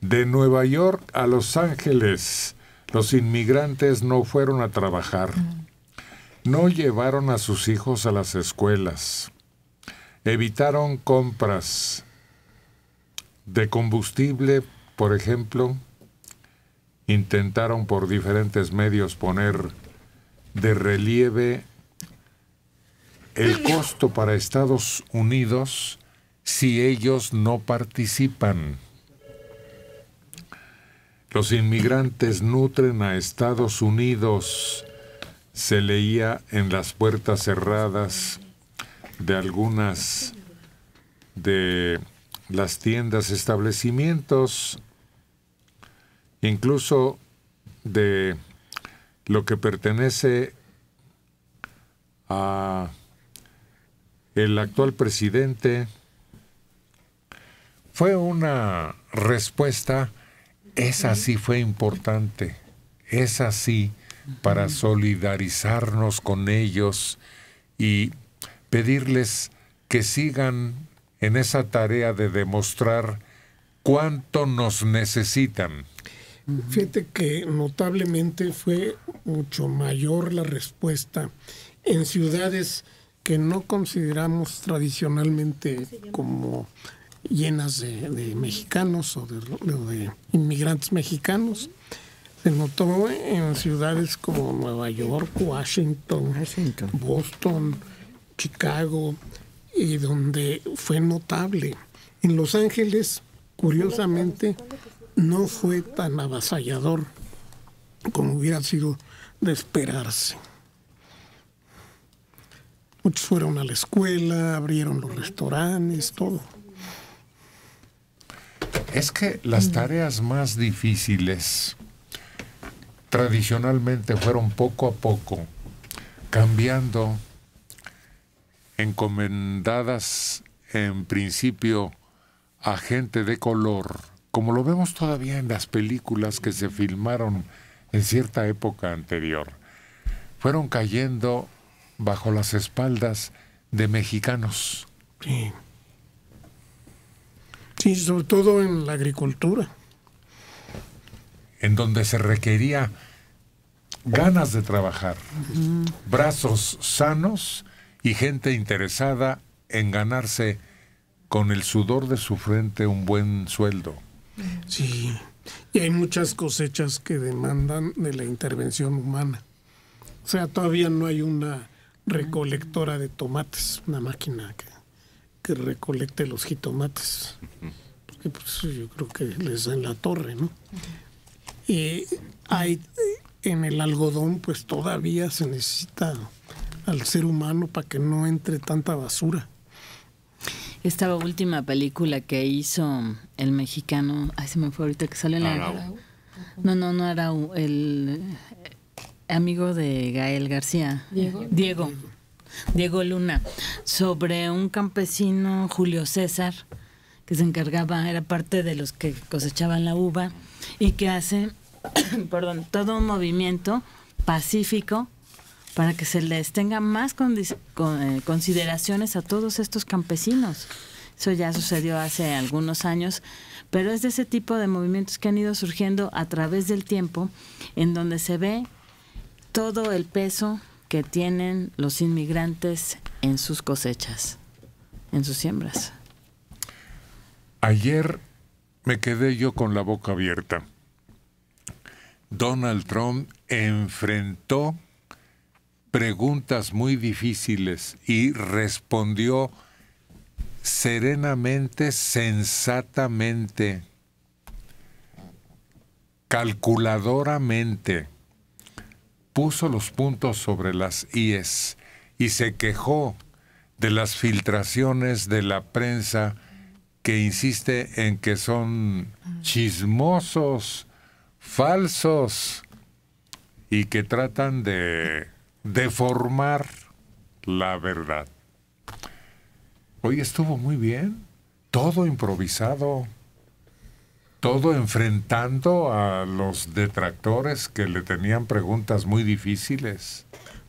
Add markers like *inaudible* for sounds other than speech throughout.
De Nueva York a Los Ángeles, los inmigrantes no fueron a trabajar. Mm. No llevaron a sus hijos a las escuelas. Evitaron compras de combustible, por ejemplo. Intentaron por diferentes medios poner de relieve el costo para Estados Unidos si ellos no participan. Los inmigrantes nutren a Estados Unidos, se leía en las puertas cerradas de algunas de las tiendas, establecimientos, incluso de lo que pertenece a el actual presidente. Fue una respuesta esa sí fue importante, esa sí, para solidarizarnos con ellos y pedirles que sigan en esa tarea de demostrar cuánto nos necesitan. Fíjate que notablemente fue mucho mayor la respuesta en ciudades que no consideramos tradicionalmente como llenas de, mexicanos o de, inmigrantes mexicanos. Se notó en ciudades como Nueva York, Washington, Washington. Boston, Chicago, y donde fue notable. En Los Ángeles, curiosamente, no fue tan avasallador como hubiera sido de esperarse. Muchos fueron a la escuela, abrieron los restaurantes, todo. Es que las mm. tareas más difíciles tradicionalmente fueron poco a poco cambiando, encomendadas en principio a gente de color, como lo vemos todavía en las películas que se filmaron en cierta época anterior, fueron cayendo bajo las espaldas de mexicanos. Sí, sobre todo en la agricultura. En donde se requería ganas de trabajar, brazos sanos y gente interesada en ganarse con el sudor de su frente un buen sueldo. Sí, y hay muchas cosechas que demandan de la intervención humana. O sea, todavía no hay una recolectora de tomates, una máquina que que recolecte los jitomates. Porque pues, yo creo que les da en la torre, ¿no? y eh, hay, eh, en el algodón, pues todavía se necesita al ser humano para que no entre tanta basura. Esta última película que hizo el mexicano, ay se me fue ahorita que sale la No, no, no era el eh, amigo de Gael García. Diego. Diego. Diego Luna, sobre un campesino, Julio César, que se encargaba, era parte de los que cosechaban la uva y que hace, *clears throat* perdón, todo un movimiento pacífico para que se les tenga más eh, consideraciones a todos estos campesinos. Eso ya sucedió hace algunos años, pero es de ese tipo de movimientos que han ido surgiendo a través del tiempo, en donde se ve todo el peso que tienen los inmigrantes en sus cosechas, en sus siembras. Ayer me quedé yo con la boca abierta. Donald Trump enfrentó preguntas muy difíciles y respondió serenamente, sensatamente, calculadoramente puso los puntos sobre las IES y se quejó de las filtraciones de la prensa que insiste en que son chismosos, falsos y que tratan de deformar la verdad. Hoy estuvo muy bien, todo improvisado todo enfrentando a los detractores que le tenían preguntas muy difíciles.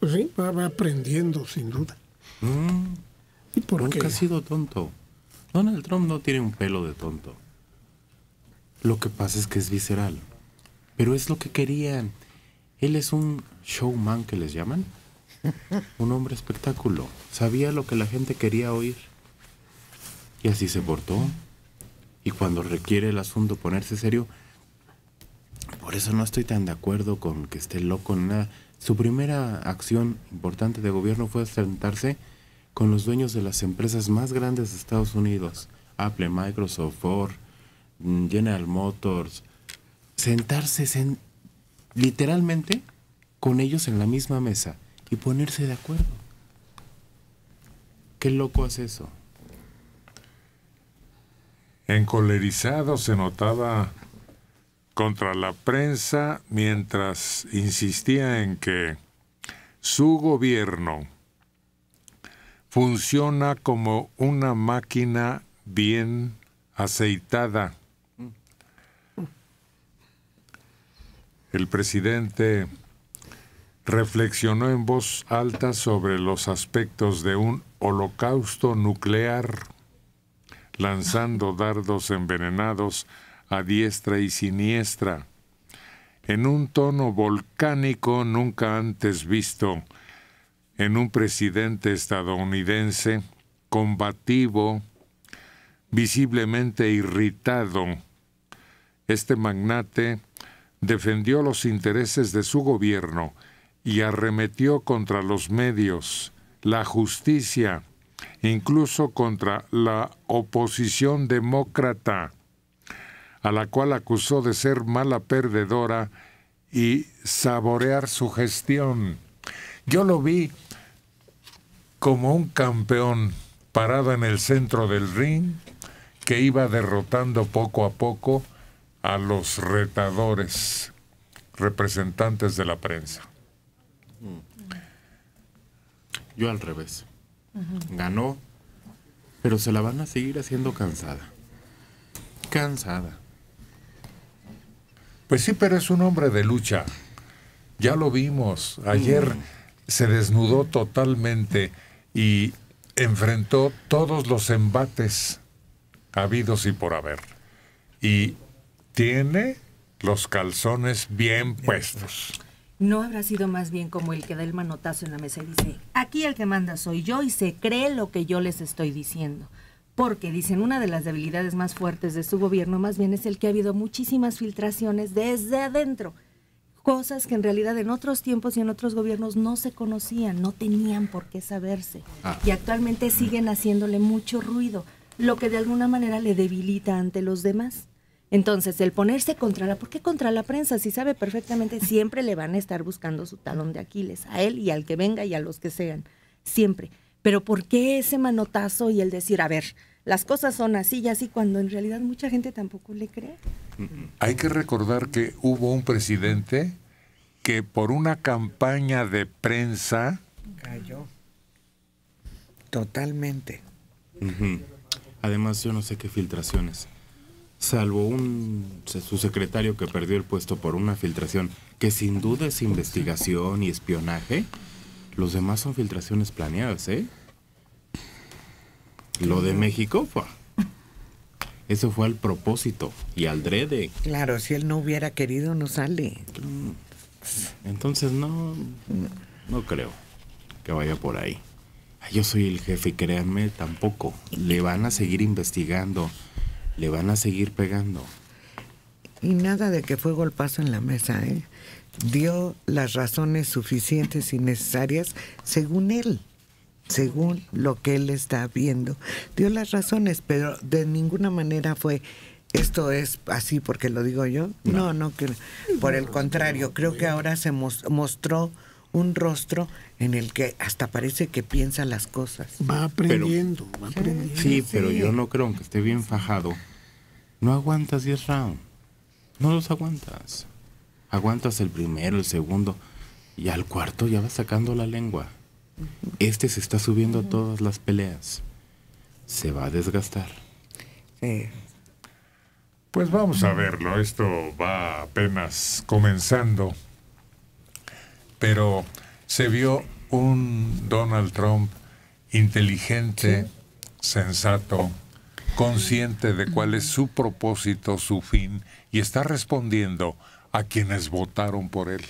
Pues sí, va, aprendiendo, sin duda. Mm. ¿Y por Nunca ha sido tonto. Donald Trump no tiene un pelo de tonto. Lo que pasa es que es visceral. Pero es lo que querían. Él es un showman que les llaman. Un hombre espectáculo. Sabía lo que la gente quería oír. Y así se portó y cuando requiere el asunto ponerse serio. Por eso no estoy tan de acuerdo con que esté loco en nada. Su primera acción importante de gobierno fue sentarse con los dueños de las empresas más grandes de Estados Unidos, Apple, Microsoft, Ford, General Motors, sentarse literalmente con ellos en la misma mesa y ponerse de acuerdo. ¿Qué loco hace eso? encolerizado se notaba contra la prensa mientras insistía en que su gobierno funciona como una máquina bien aceitada. El presidente reflexionó en voz alta sobre los aspectos de un holocausto nuclear lanzando dardos envenenados a diestra y siniestra, en un tono volcánico nunca antes visto en un presidente estadounidense combativo, visiblemente irritado. Este magnate defendió los intereses de su gobierno y arremetió contra los medios, la justicia, incluso contra la oposición demócrata, a la cual acusó de ser mala perdedora y saborear su gestión. Yo lo vi como un campeón parado en el centro del ring que iba derrotando poco a poco a los retadores, representantes de la prensa. Mm. Yo al revés ganó, pero se la van a seguir haciendo cansada. Cansada. Pues sí, pero es un hombre de lucha. Ya lo vimos. Ayer se desnudó totalmente y enfrentó todos los embates habidos y por haber. Y tiene los calzones bien puestos. ¿No habrá sido más bien como el que da el manotazo en la mesa y dice, aquí el que manda soy yo y se cree lo que yo les estoy diciendo? Porque dicen, una de las debilidades más fuertes de su gobierno más bien es el que ha habido muchísimas filtraciones desde adentro. Cosas que en realidad en otros tiempos y en otros gobiernos no se conocían, no tenían por qué saberse. Ah. Y actualmente siguen haciéndole mucho ruido, lo que de alguna manera le debilita ante los demás. Entonces, el ponerse contra la, ¿por qué contra la prensa? Si sabe perfectamente, *laughs* siempre le van a estar buscando su talón de Aquiles, a él y al que venga y a los que sean, siempre. Pero ¿por qué ese manotazo y el decir, a ver, las cosas son así y así, cuando en realidad mucha gente tampoco le cree? Mm, hay que recordar que hubo un presidente que por una campaña de prensa... Cayó. Totalmente. Además, yo no sé qué filtraciones salvo un su secretario que perdió el puesto por una filtración que sin duda es investigación y espionaje, los demás son filtraciones planeadas, ¿eh? Lo de México fue. Eso fue al propósito y al drede. Claro, si él no hubiera querido, no sale. Entonces no, no creo que vaya por ahí. Yo soy el jefe y créanme, tampoco. Le van a seguir investigando. Le van a seguir pegando. Y nada de que fue golpazo en la mesa, ¿eh? Dio las razones suficientes y necesarias según él, según lo que él está viendo. Dio las razones, pero de ninguna manera fue esto es así porque lo digo yo. No, no, que por el contrario, creo que ahora se mostró un rostro en el que hasta parece que piensa las cosas. Va aprendiendo, Sí, pero yo no creo, aunque esté bien fajado, no aguantas 10 rounds. No los aguantas. Aguantas el primero, el segundo, y al cuarto ya va sacando la lengua. Este se está subiendo a todas las peleas. Se va a desgastar. Pues vamos a verlo, esto va apenas comenzando pero se vio un Donald Trump inteligente, sensato, consciente de cuál es su propósito, su fin, y está respondiendo a quienes votaron por él.